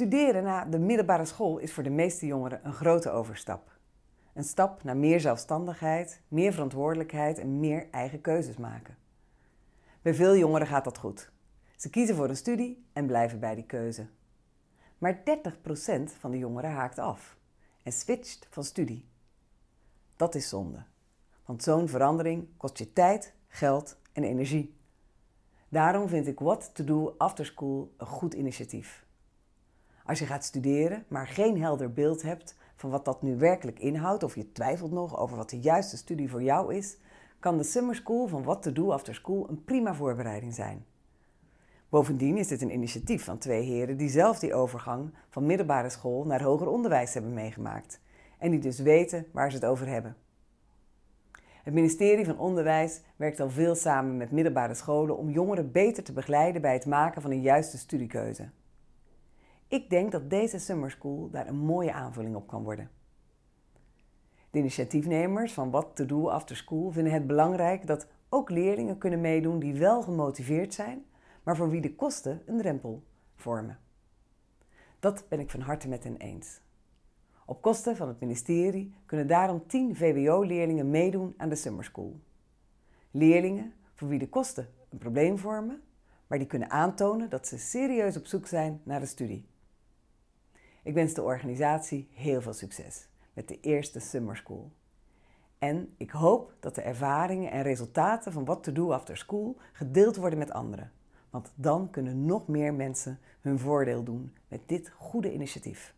Studeren na de middelbare school is voor de meeste jongeren een grote overstap. Een stap naar meer zelfstandigheid, meer verantwoordelijkheid en meer eigen keuzes maken. Bij veel jongeren gaat dat goed. Ze kiezen voor een studie en blijven bij die keuze. Maar 30% van de jongeren haakt af en switcht van studie. Dat is zonde, want zo'n verandering kost je tijd, geld en energie. Daarom vind ik What to Do After School een goed initiatief. Als je gaat studeren, maar geen helder beeld hebt van wat dat nu werkelijk inhoudt, of je twijfelt nog over wat de juiste studie voor jou is, kan de Summer School van What to Do After School een prima voorbereiding zijn. Bovendien is dit een initiatief van twee heren die zelf die overgang van middelbare school naar hoger onderwijs hebben meegemaakt en die dus weten waar ze het over hebben. Het ministerie van Onderwijs werkt al veel samen met middelbare scholen om jongeren beter te begeleiden bij het maken van een juiste studiekeuze. Ik denk dat deze Summer School daar een mooie aanvulling op kan worden. De initiatiefnemers van What to Do After School vinden het belangrijk dat ook leerlingen kunnen meedoen die wel gemotiveerd zijn, maar voor wie de kosten een drempel vormen. Dat ben ik van harte met hen eens. Op kosten van het ministerie kunnen daarom 10 VWO-leerlingen meedoen aan de Summer School. Leerlingen voor wie de kosten een probleem vormen, maar die kunnen aantonen dat ze serieus op zoek zijn naar een studie. Ik wens de organisatie heel veel succes met de eerste Summer School. En ik hoop dat de ervaringen en resultaten van What to Do After School gedeeld worden met anderen. Want dan kunnen nog meer mensen hun voordeel doen met dit goede initiatief.